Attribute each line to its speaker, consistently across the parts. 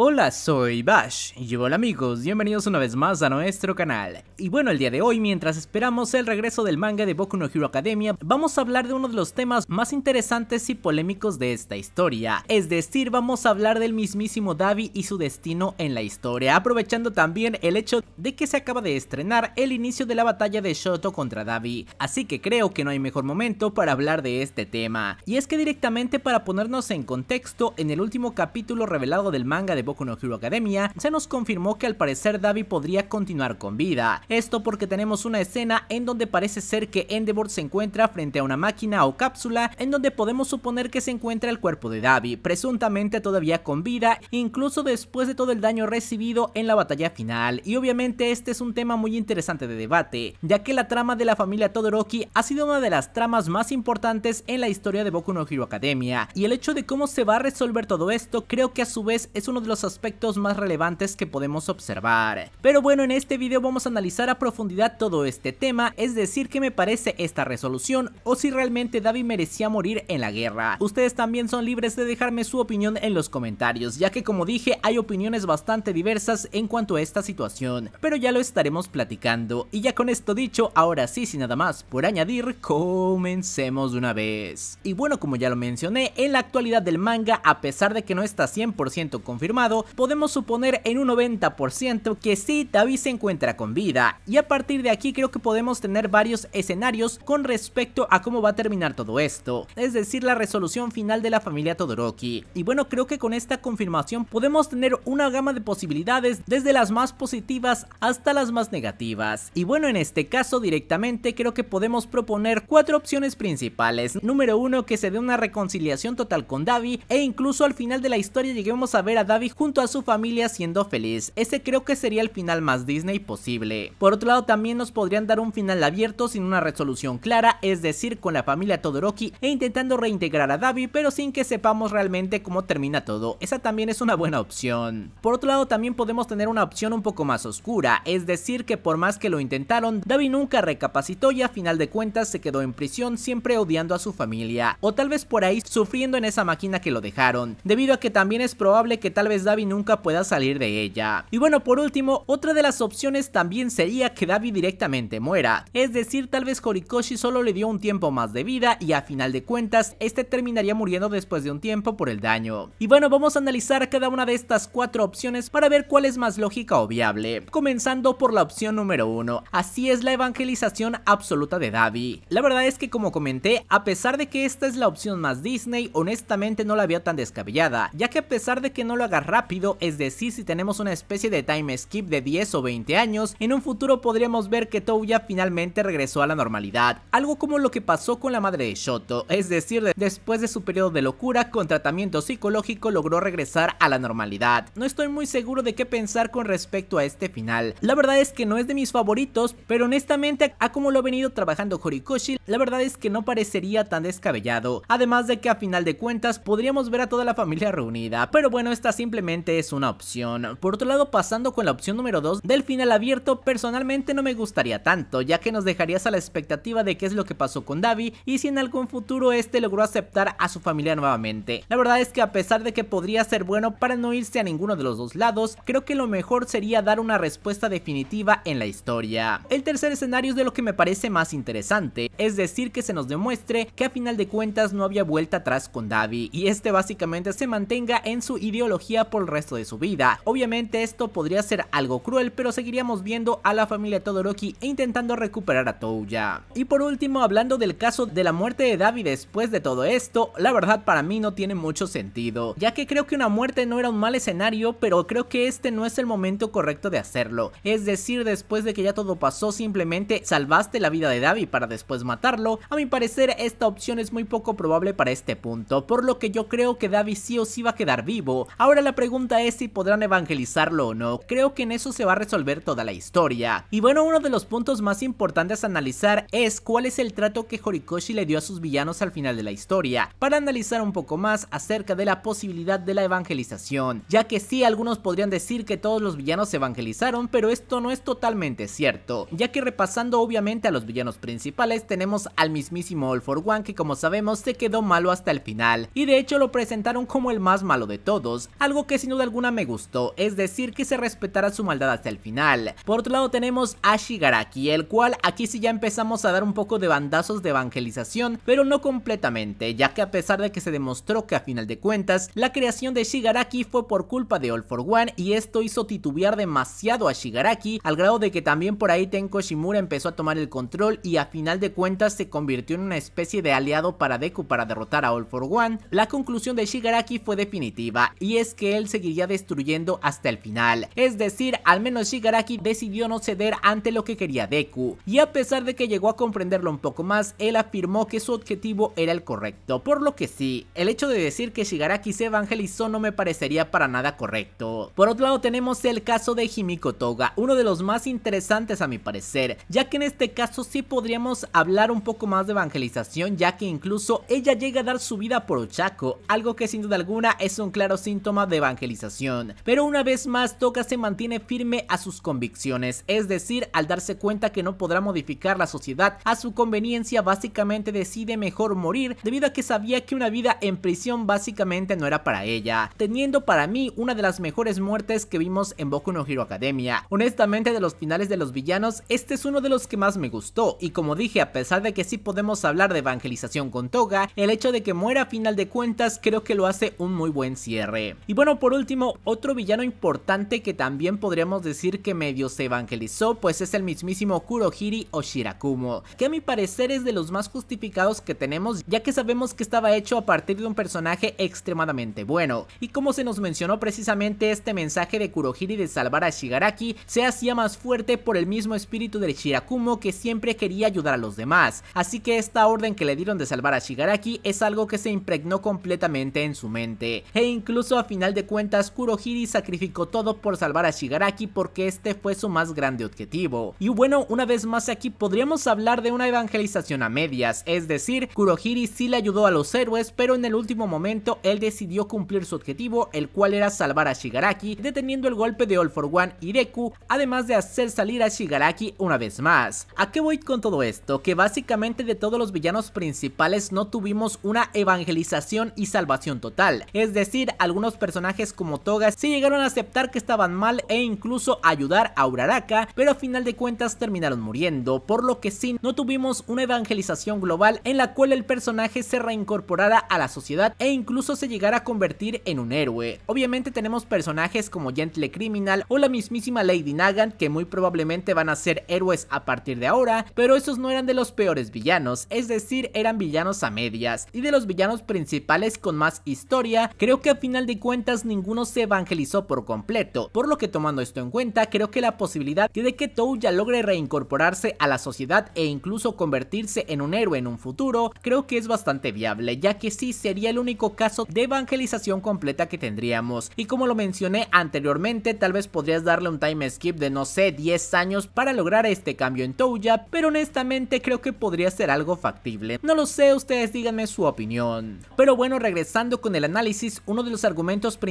Speaker 1: Hola, soy Bash y hola amigos, bienvenidos una vez más a nuestro canal. Y bueno, el día de hoy, mientras esperamos el regreso del manga de Boku no Hero Academia, vamos a hablar de uno de los temas más interesantes y polémicos de esta historia. Es decir, vamos a hablar del mismísimo Davi y su destino en la historia, aprovechando también el hecho de que se acaba de estrenar el inicio de la batalla de Shoto contra Davi. Así que creo que no hay mejor momento para hablar de este tema. Y es que directamente para ponernos en contexto, en el último capítulo revelado del manga de Boku no Hero Academia, se nos confirmó que al parecer Davi podría continuar con vida. Esto porque tenemos una escena en donde parece ser que Endeavor se encuentra frente a una máquina o cápsula en donde podemos suponer que se encuentra el cuerpo de Davi, presuntamente todavía con vida, incluso después de todo el daño recibido en la batalla final. Y obviamente este es un tema muy interesante de debate, ya que la trama de la familia Todoroki ha sido una de las tramas más importantes en la historia de Boku no Hero Academia, y el hecho de cómo se va a resolver todo esto creo que a su vez es uno de los aspectos más relevantes que podemos observar. Pero bueno, en este video vamos a analizar a profundidad todo este tema, es decir, qué me parece esta resolución o si realmente David merecía morir en la guerra. Ustedes también son libres de dejarme su opinión en los comentarios, ya que como dije, hay opiniones bastante diversas en cuanto a esta situación, pero ya lo estaremos platicando. Y ya con esto dicho, ahora sí, sin nada más por añadir, comencemos de una vez. Y bueno, como ya lo mencioné, en la actualidad del manga, a pesar de que no está 100% confirmado, podemos suponer en un 90% que sí, David se encuentra con vida. Y a partir de aquí creo que podemos tener varios escenarios con respecto a cómo va a terminar todo esto, es decir, la resolución final de la familia Todoroki. Y bueno, creo que con esta confirmación podemos tener una gama de posibilidades desde las más positivas hasta las más negativas. Y bueno, en este caso directamente creo que podemos proponer cuatro opciones principales. Número uno, que se dé una reconciliación total con Davi e incluso al final de la historia lleguemos a ver a Davi junto a su familia siendo feliz. Ese creo que sería el final más Disney posible. Por otro lado también nos podrían dar un final abierto sin una resolución clara, es decir, con la familia Todoroki e intentando reintegrar a Davi pero sin que sepamos realmente cómo termina todo. Esa también es una buena opción. Por otro lado también podemos tener una opción un poco más oscura, es decir que por más que lo intentaron, Davi nunca recapacitó y a final de cuentas se quedó en prisión siempre odiando a su familia, o tal vez por ahí sufriendo en esa máquina que lo dejaron, debido a que también es probable que tal vez Davi nunca pueda salir de ella. Y bueno, por último, otra de las opciones también sería que Davi directamente muera, es decir, tal vez Horikoshi solo le dio un tiempo más de vida y a final de cuentas, este terminaría muriendo después de un tiempo por el daño. Y bueno, vamos a analizar cada una de estas cuatro opciones para ver cuál es más lógica o viable, comenzando por la opción número uno, así es la evangelización absoluta de Davi. La verdad es que como comenté, a pesar de que esta es la opción más Disney, honestamente no la veo tan descabellada, ya que a pesar de que no lo agarré rápido, es decir, si tenemos una especie de time skip de 10 o 20 años, en un futuro podríamos ver que Touya finalmente regresó a la normalidad, algo como lo que pasó con la madre de Shoto, es decir, después de su periodo de locura con tratamiento psicológico logró regresar a la normalidad. No estoy muy seguro de qué pensar con respecto a este final, la verdad es que no es de mis favoritos, pero honestamente a como lo ha venido trabajando Horikoshi, la verdad es que no parecería tan descabellado, además de que a final de cuentas podríamos ver a toda la familia reunida, pero bueno, esta simple es una opción. Por otro lado, pasando con la opción número 2 del final abierto, personalmente no me gustaría tanto, ya que nos dejarías a la expectativa de qué es lo que pasó con Davi y si en algún futuro este logró aceptar a su familia nuevamente. La verdad es que a pesar de que podría ser bueno para no irse a ninguno de los dos lados, creo que lo mejor sería dar una respuesta definitiva en la historia. El tercer escenario es de lo que me parece más interesante, es decir que se nos demuestre que a final de cuentas no había vuelta atrás con Davi y este básicamente se mantenga en su ideología por el resto de su vida. Obviamente esto podría ser algo cruel, pero seguiríamos viendo a la familia Todoroki e intentando recuperar a Touya. Y por último, hablando del caso de la muerte de Davi después de todo esto, la verdad para mí no tiene mucho sentido, ya que creo que una muerte no era un mal escenario, pero creo que este no es el momento correcto de hacerlo. Es decir, después de que ya todo pasó, simplemente salvaste la vida de Davi para después matarlo. A mi parecer, esta opción es muy poco probable para este punto, por lo que yo creo que Davi sí o sí va a quedar vivo. Ahora la pregunta es si podrán evangelizarlo o no. Creo que en eso se va a resolver toda la historia. Y bueno, uno de los puntos más importantes a analizar es cuál es el trato que Horikoshi le dio a sus villanos al final de la historia, para analizar un poco más acerca de la posibilidad de la evangelización, ya que sí algunos podrían decir que todos los villanos se evangelizaron, pero esto no es totalmente cierto, ya que repasando obviamente a los villanos principales tenemos al mismísimo All for One que como sabemos se quedó malo hasta el final, y de hecho lo presentaron como el más malo de todos, algo que sin duda alguna me gustó, es decir, que se respetara su maldad hasta el final. Por otro lado tenemos a Shigaraki, el cual aquí sí ya empezamos a dar un poco de bandazos de evangelización, pero no completamente, ya que a pesar de que se demostró que a final de cuentas, la creación de Shigaraki fue por culpa de All For One y esto hizo titubear demasiado a Shigaraki, al grado de que también por ahí Tenko Shimura empezó a tomar el control y a final de cuentas se convirtió en una especie de aliado para Deku para derrotar a All For One. La conclusión de Shigaraki fue definitiva y es que él seguiría destruyendo hasta el final. Es decir, al menos Shigaraki decidió no ceder ante lo que quería Deku. Y a pesar de que llegó a comprenderlo un poco más, él afirmó que su objetivo era el correcto. Por lo que sí, el hecho de decir que Shigaraki se evangelizó no me parecería para nada correcto. Por otro lado tenemos el caso de Himiko Toga, uno de los más interesantes a mi parecer, ya que en este caso sí podríamos hablar un poco más de evangelización, ya que incluso ella llega a dar su vida por Ochako, algo que sin duda alguna es un claro síntoma de evangelización, pero una vez más Toca se mantiene firme a sus convicciones, es decir, al darse cuenta que no podrá modificar la sociedad a su conveniencia, básicamente decide mejor morir debido a que sabía que una vida en prisión básicamente no era para ella, teniendo para mí una de las mejores muertes que vimos en Boku no Hero Academia. Honestamente de los finales de los villanos, este es uno de los que más me gustó y como dije, a pesar de que sí podemos hablar de evangelización con Toga, el hecho de que muera a final de cuentas creo que lo hace un muy buen cierre. Y bueno, por último, otro villano importante que también podríamos decir que medio se evangelizó, pues es el mismísimo Kurohiri o Shirakumo, que a mi parecer es de los más justificados que tenemos, ya que sabemos que estaba hecho a partir de un personaje extremadamente bueno. Y como se nos mencionó precisamente este mensaje de Kurohiri de salvar a Shigaraki, se hacía más fuerte por el mismo espíritu del Shirakumo que siempre quería ayudar a los demás. Así que esta orden que le dieron de salvar a Shigaraki es algo que se impregnó completamente en su mente. E incluso a final de cuentas, Kurohiri sacrificó todo por salvar a Shigaraki porque este fue su más grande objetivo. Y bueno, una vez más aquí podríamos hablar de una evangelización a medias, es decir, Kurohiri sí le ayudó a los héroes, pero en el último momento él decidió cumplir su objetivo, el cual era salvar a Shigaraki, deteniendo el golpe de All for One y Deku, además de hacer salir a Shigaraki una vez más. ¿A qué voy con todo esto? Que básicamente de todos los villanos principales no tuvimos una evangelización y salvación total, es decir, algunos personajes personajes como Toga se llegaron a aceptar que estaban mal e incluso ayudar a Uraraka, pero a final de cuentas terminaron muriendo, por lo que sí no tuvimos una evangelización global en la cual el personaje se reincorporara a la sociedad e incluso se llegara a convertir en un héroe. Obviamente tenemos personajes como Gentle Criminal o la mismísima Lady Nagan que muy probablemente van a ser héroes a partir de ahora, pero esos no eran de los peores villanos, es decir, eran villanos a medias, y de los villanos principales con más historia, creo que a final de cuentas ninguno se evangelizó por completo, por lo que tomando esto en cuenta, creo que la posibilidad de que Touya logre reincorporarse a la sociedad e incluso convertirse en un héroe en un futuro, creo que es bastante viable, ya que sí sería el único caso de evangelización completa que tendríamos. Y como lo mencioné anteriormente, tal vez podrías darle un time skip de no sé, 10 años para lograr este cambio en Touya, pero honestamente creo que podría ser algo factible. No lo sé, ustedes díganme su opinión. Pero bueno, regresando con el análisis, uno de los argumentos principales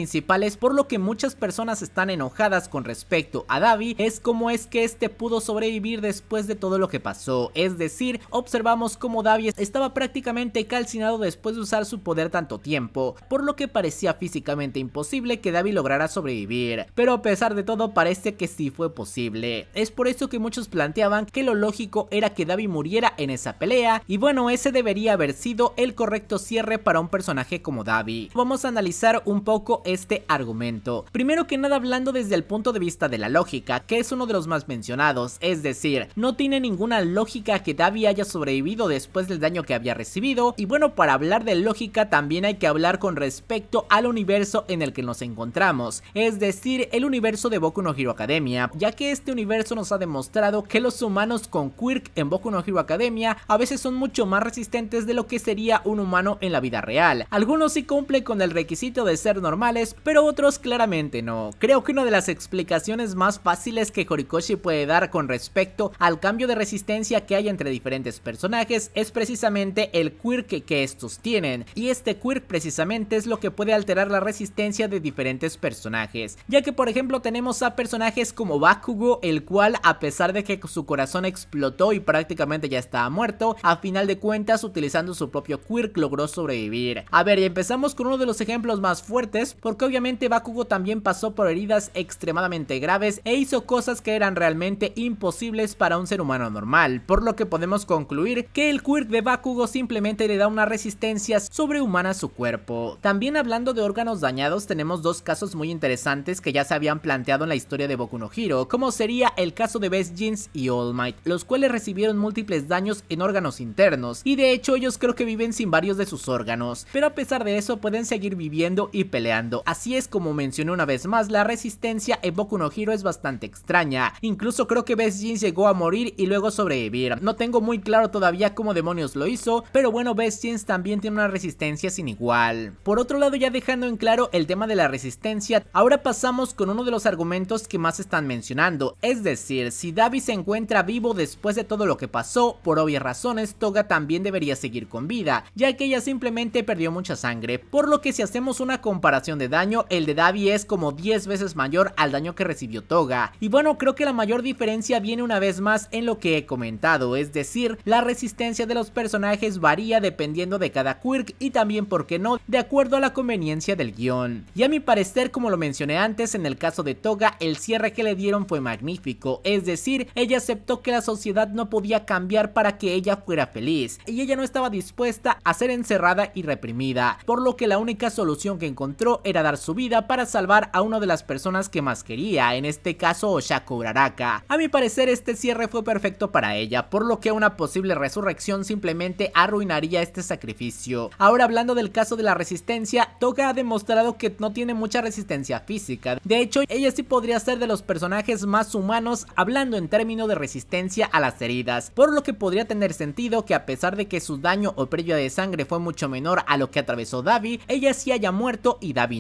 Speaker 1: por lo que muchas personas están enojadas con respecto a Davi es cómo es que este pudo sobrevivir después de todo lo que pasó, es decir, observamos cómo Davi estaba prácticamente calcinado después de usar su poder tanto tiempo, por lo que parecía físicamente imposible que Davi lograra sobrevivir, pero a pesar de todo parece que sí fue posible, es por eso que muchos planteaban que lo lógico era que Davi muriera en esa pelea y bueno ese debería haber sido el correcto cierre para un personaje como Davi. Vamos a analizar un poco este argumento. Primero que nada hablando desde el punto de vista de la lógica, que es uno de los más mencionados, es decir, no tiene ninguna lógica que Davi haya sobrevivido después del daño que había recibido, y bueno, para hablar de lógica también hay que hablar con respecto al universo en el que nos encontramos, es decir, el universo de Boku no Hero Academia, ya que este universo nos ha demostrado que los humanos con Quirk en Boku no Hero Academia a veces son mucho más resistentes de lo que sería un humano en la vida real. Algunos sí cumplen con el requisito de ser normal pero otros claramente no. Creo que una de las explicaciones más fáciles que Horikoshi puede dar con respecto al cambio de resistencia que hay entre diferentes personajes es precisamente el quirk que estos tienen, y este quirk precisamente es lo que puede alterar la resistencia de diferentes personajes, ya que por ejemplo tenemos a personajes como Bakugo, el cual a pesar de que su corazón explotó y prácticamente ya estaba muerto, a final de cuentas utilizando su propio quirk logró sobrevivir. A ver, y empezamos con uno de los ejemplos más fuertes, porque obviamente Bakugo también pasó por heridas extremadamente graves e hizo cosas que eran realmente imposibles para un ser humano normal, por lo que podemos concluir que el quirk de Bakugo simplemente le da una resistencia sobrehumana a su cuerpo. También hablando de órganos dañados tenemos dos casos muy interesantes que ya se habían planteado en la historia de Boku no Hiro, como sería el caso de Best Jeans y All Might, los cuales recibieron múltiples daños en órganos internos, y de hecho ellos creo que viven sin varios de sus órganos, pero a pesar de eso pueden seguir viviendo y peleando Así es como mencioné una vez más, la resistencia en Boku no Hero es bastante extraña. Incluso creo que Best llegó a morir y luego sobrevivir. No tengo muy claro todavía cómo demonios lo hizo, pero bueno, Best también tiene una resistencia sin igual. Por otro lado, ya dejando en claro el tema de la resistencia, ahora pasamos con uno de los argumentos que más están mencionando, es decir, si Davi se encuentra vivo después de todo lo que pasó, por obvias razones, Toga también debería seguir con vida, ya que ella simplemente perdió mucha sangre, por lo que si hacemos una comparación de daño, el de Davi es como 10 veces mayor al daño que recibió Toga. Y bueno, creo que la mayor diferencia viene una vez más en lo que he comentado, es decir, la resistencia de los personajes varía dependiendo de cada quirk y también, por qué no, de acuerdo a la conveniencia del guión. Y a mi parecer, como lo mencioné antes, en el caso de Toga, el cierre que le dieron fue magnífico, es decir, ella aceptó que la sociedad no podía cambiar para que ella fuera feliz, y ella no estaba dispuesta a ser encerrada y reprimida, por lo que la única solución que encontró era dar su vida para salvar a una de las personas que más quería, en este caso Oshako Uraraka. A mi parecer este cierre fue perfecto para ella, por lo que una posible resurrección simplemente arruinaría este sacrificio. Ahora hablando del caso de la resistencia, Toga ha demostrado que no tiene mucha resistencia física, de hecho ella sí podría ser de los personajes más humanos hablando en términos de resistencia a las heridas, por lo que podría tener sentido que a pesar de que su daño o previa de sangre fue mucho menor a lo que atravesó Davi, ella sí haya muerto y Davi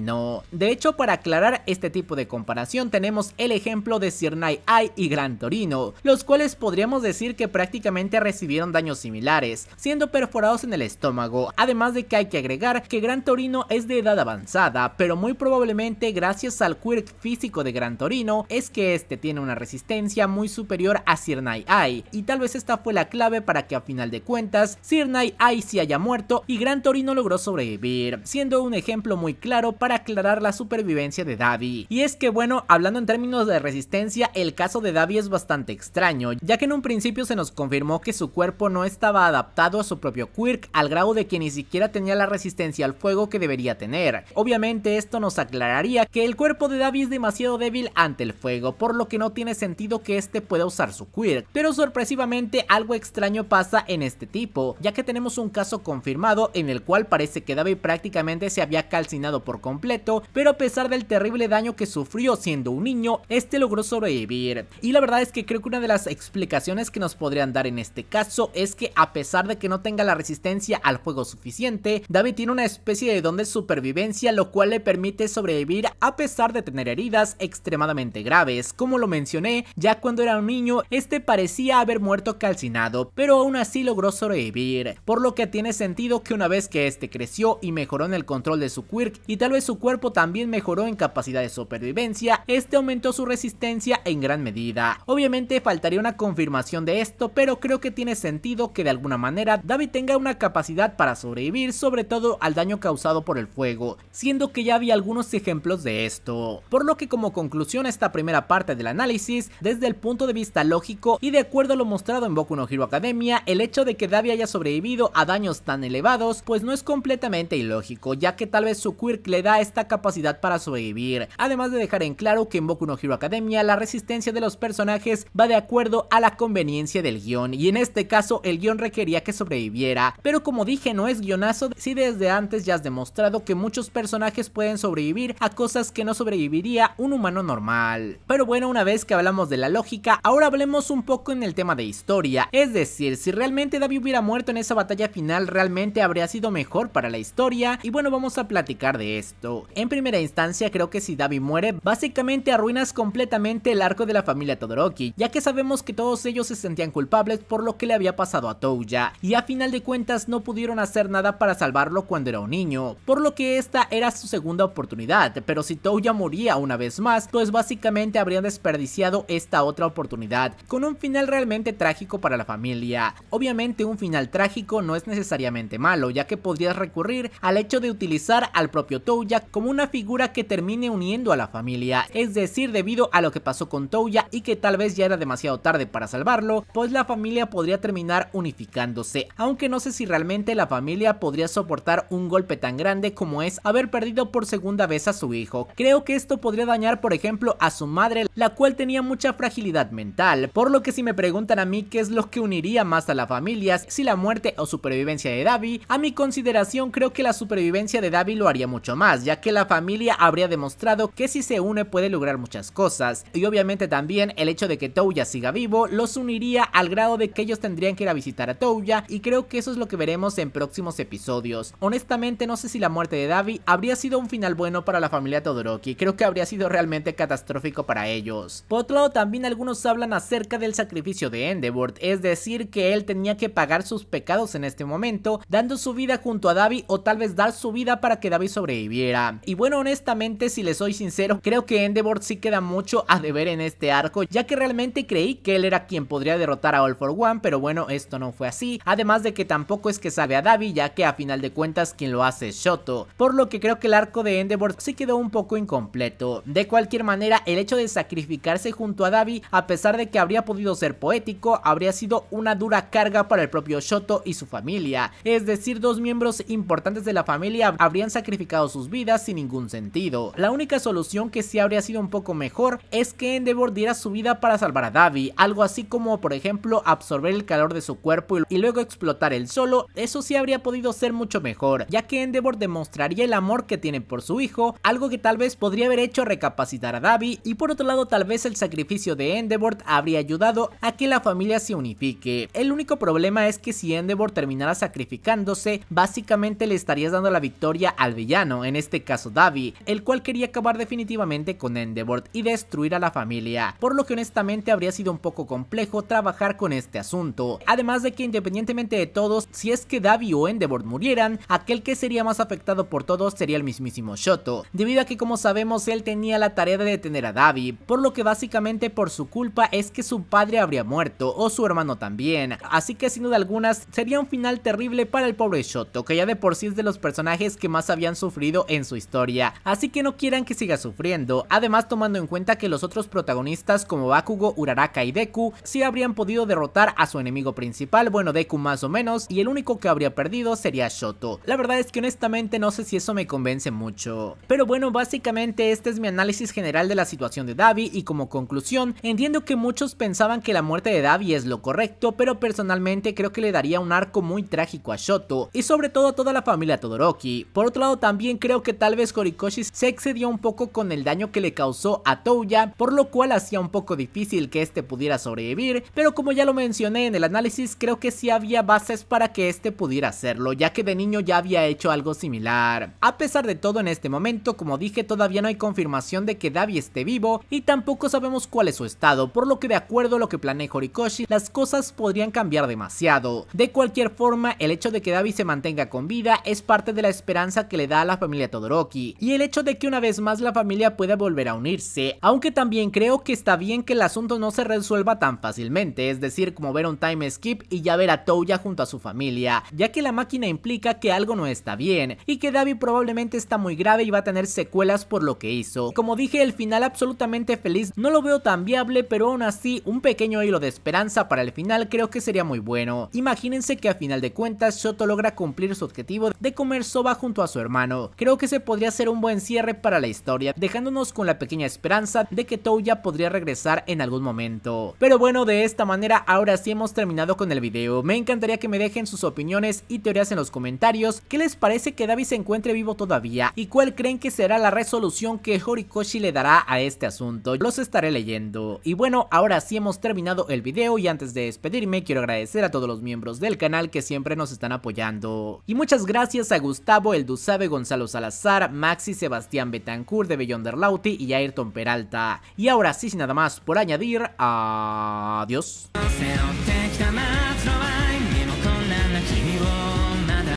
Speaker 1: de hecho, para aclarar este tipo de comparación tenemos el ejemplo de Sirnai Ai y Gran Torino, los cuales podríamos decir que prácticamente recibieron daños similares, siendo perforados en el estómago, además de que hay que agregar que Gran Torino es de edad avanzada, pero muy probablemente gracias al quirk físico de Gran Torino es que este tiene una resistencia muy superior a Sirnai Ai, y tal vez esta fue la clave para que a final de cuentas Sirnai Ai se haya muerto y Gran Torino logró sobrevivir, siendo un ejemplo muy claro para para aclarar la supervivencia de Davi. Y es que bueno, hablando en términos de resistencia, el caso de Davi es bastante extraño, ya que en un principio se nos confirmó que su cuerpo no estaba adaptado a su propio quirk, al grado de que ni siquiera tenía la resistencia al fuego que debería tener. Obviamente esto nos aclararía que el cuerpo de Davi es demasiado débil ante el fuego, por lo que no tiene sentido que este pueda usar su quirk. Pero sorpresivamente algo extraño pasa en este tipo, ya que tenemos un caso confirmado en el cual parece que Davi prácticamente se había calcinado por completo completo, pero a pesar del terrible daño que sufrió siendo un niño, este logró sobrevivir. Y la verdad es que creo que una de las explicaciones que nos podrían dar en este caso es que a pesar de que no tenga la resistencia al fuego suficiente, David tiene una especie de don de supervivencia lo cual le permite sobrevivir a pesar de tener heridas extremadamente graves. Como lo mencioné, ya cuando era un niño, este parecía haber muerto calcinado, pero aún así logró sobrevivir, por lo que tiene sentido que una vez que este creció y mejoró en el control de su quirk y tal vez su cuerpo también mejoró en capacidad de supervivencia, este aumentó su resistencia en gran medida. Obviamente faltaría una confirmación de esto, pero creo que tiene sentido que de alguna manera David tenga una capacidad para sobrevivir, sobre todo al daño causado por el fuego, siendo que ya había algunos ejemplos de esto. Por lo que como conclusión esta primera parte del análisis, desde el punto de vista lógico y de acuerdo a lo mostrado en Boku no Hero Academia, el hecho de que David haya sobrevivido a daños tan elevados, pues no es completamente ilógico, ya que tal vez su quirk le da esta capacidad para sobrevivir, además de dejar en claro que en Boku no Hero Academia la resistencia de los personajes va de acuerdo a la conveniencia del guión y en este caso el guión requería que sobreviviera, pero como dije no es guionazo si desde antes ya has demostrado que muchos personajes pueden sobrevivir a cosas que no sobreviviría un humano normal. Pero bueno, una vez que hablamos de la lógica, ahora hablemos un poco en el tema de historia, es decir, si realmente Davi hubiera muerto en esa batalla final realmente habría sido mejor para la historia y bueno vamos a platicar de esto. En primera instancia, creo que si Davi muere, básicamente arruinas completamente el arco de la familia Todoroki, ya que sabemos que todos ellos se sentían culpables por lo que le había pasado a Touya, y a final de cuentas no pudieron hacer nada para salvarlo cuando era un niño, por lo que esta era su segunda oportunidad, pero si Touya moría una vez más, pues básicamente habrían desperdiciado esta otra oportunidad, con un final realmente trágico para la familia. Obviamente un final trágico no es necesariamente malo, ya que podrías recurrir al hecho de utilizar al propio Touya como una figura que termine uniendo a la familia, es decir, debido a lo que pasó con Toya y que tal vez ya era demasiado tarde para salvarlo, pues la familia podría terminar unificándose, aunque no sé si realmente la familia podría soportar un golpe tan grande como es haber perdido por segunda vez a su hijo. Creo que esto podría dañar por ejemplo a su madre, la cual tenía mucha fragilidad mental, por lo que si me preguntan a mí qué es lo que uniría más a la familia, si la muerte o supervivencia de Davi, a mi consideración creo que la supervivencia de Davi lo haría mucho más, ya que la familia habría demostrado que si se une puede lograr muchas cosas, y obviamente también el hecho de que Touya siga vivo los uniría al grado de que ellos tendrían que ir a visitar a Touya, y creo que eso es lo que veremos en próximos episodios. Honestamente no sé si la muerte de Davi habría sido un final bueno para la familia Todoroki, creo que habría sido realmente catastrófico para ellos. Por otro lado también algunos hablan acerca del sacrificio de Endeavor, es decir que él tenía que pagar sus pecados en este momento, dando su vida junto a Davi o tal vez dar su vida para que Davi sobreviviera. Y bueno, honestamente, si les soy sincero, creo que Endeavor sí queda mucho a deber en este arco, ya que realmente creí que él era quien podría derrotar a All for One, pero bueno, esto no fue así. Además de que tampoco es que sabe a Davi, ya que a final de cuentas quien lo hace es Shoto, por lo que creo que el arco de Endeavor sí quedó un poco incompleto. De cualquier manera, el hecho de sacrificarse junto a Davi, a pesar de que habría podido ser poético, habría sido una dura carga para el propio Shoto y su familia. Es decir, dos miembros importantes de la familia habrían sacrificado sus vidas sin ningún sentido. La única solución que sí habría sido un poco mejor es que Endeavor diera su vida para salvar a Davi, algo así como por ejemplo absorber el calor de su cuerpo y luego explotar el solo, eso sí habría podido ser mucho mejor, ya que Endeavor demostraría el amor que tiene por su hijo, algo que tal vez podría haber hecho recapacitar a Davi y por otro lado tal vez el sacrificio de Endeavor habría ayudado a que la familia se unifique. El único problema es que si Endeavor terminara sacrificándose, básicamente le estarías dando la victoria al villano, en este este caso Davi, el cual quería acabar definitivamente con Endeavor y destruir a la familia, por lo que honestamente habría sido un poco complejo trabajar con este asunto, además de que independientemente de todos, si es que Davi o Endeavor murieran, aquel que sería más afectado por todos sería el mismísimo Shoto, debido a que como sabemos él tenía la tarea de detener a Davi, por lo que básicamente por su culpa es que su padre habría muerto, o su hermano también, así que sin duda algunas sería un final terrible para el pobre Shoto, que ya de por sí es de los personajes que más habían sufrido en en su historia, así que no quieran que siga sufriendo, además tomando en cuenta que los otros protagonistas como Bakugo, Uraraka y Deku sí habrían podido derrotar a su enemigo principal, bueno Deku más o menos, y el único que habría perdido sería Shoto. La verdad es que honestamente no sé si eso me convence mucho. Pero bueno, básicamente este es mi análisis general de la situación de Davi y como conclusión, entiendo que muchos pensaban que la muerte de Davi es lo correcto, pero personalmente creo que le daría un arco muy trágico a Shoto y sobre todo a toda la familia Todoroki. Por otro lado también creo que que tal vez Horikoshi se excedió un poco con el daño que le causó a Touya, por lo cual hacía un poco difícil que este pudiera sobrevivir, pero como ya lo mencioné en el análisis, creo que sí había bases para que este pudiera hacerlo, ya que de niño ya había hecho algo similar. A pesar de todo, en este momento, como dije, todavía no hay confirmación de que Davi esté vivo y tampoco sabemos cuál es su estado, por lo que de acuerdo a lo que planea Horikoshi, las cosas podrían cambiar demasiado. De cualquier forma, el hecho de que Davi se mantenga con vida es parte de la esperanza que le da a la familia Todoroki y el hecho de que una vez más la familia pueda volver a unirse, aunque también creo que está bien que el asunto no se resuelva tan fácilmente, es decir, como ver un time skip y ya ver a Touya junto a su familia, ya que la máquina implica que algo no está bien y que David probablemente está muy grave y va a tener secuelas por lo que hizo. Como dije, el final absolutamente feliz no lo veo tan viable, pero aún así un pequeño hilo de esperanza para el final creo que sería muy bueno. Imagínense que a final de cuentas Shoto logra cumplir su objetivo de comer soba junto a su hermano. Creo que se podría ser un buen cierre para la historia, dejándonos con la pequeña esperanza de que Touya podría regresar en algún momento. Pero bueno, de esta manera ahora sí hemos terminado con el video, me encantaría que me dejen sus opiniones y teorías en los comentarios, ¿qué les parece que David se encuentre vivo todavía? ¿Y cuál creen que será la resolución que Horikoshi le dará a este asunto? Los estaré leyendo. Y bueno, ahora sí hemos terminado el video y antes de despedirme quiero agradecer a todos los miembros del canal que siempre nos están apoyando. Y muchas gracias a Gustavo, el Dusabe, Gonzalo Salazar, Maxi, Sebastián Betancourt, De Lauti y Ayrton Peralta. Y ahora sí, sin nada más por añadir, adiós.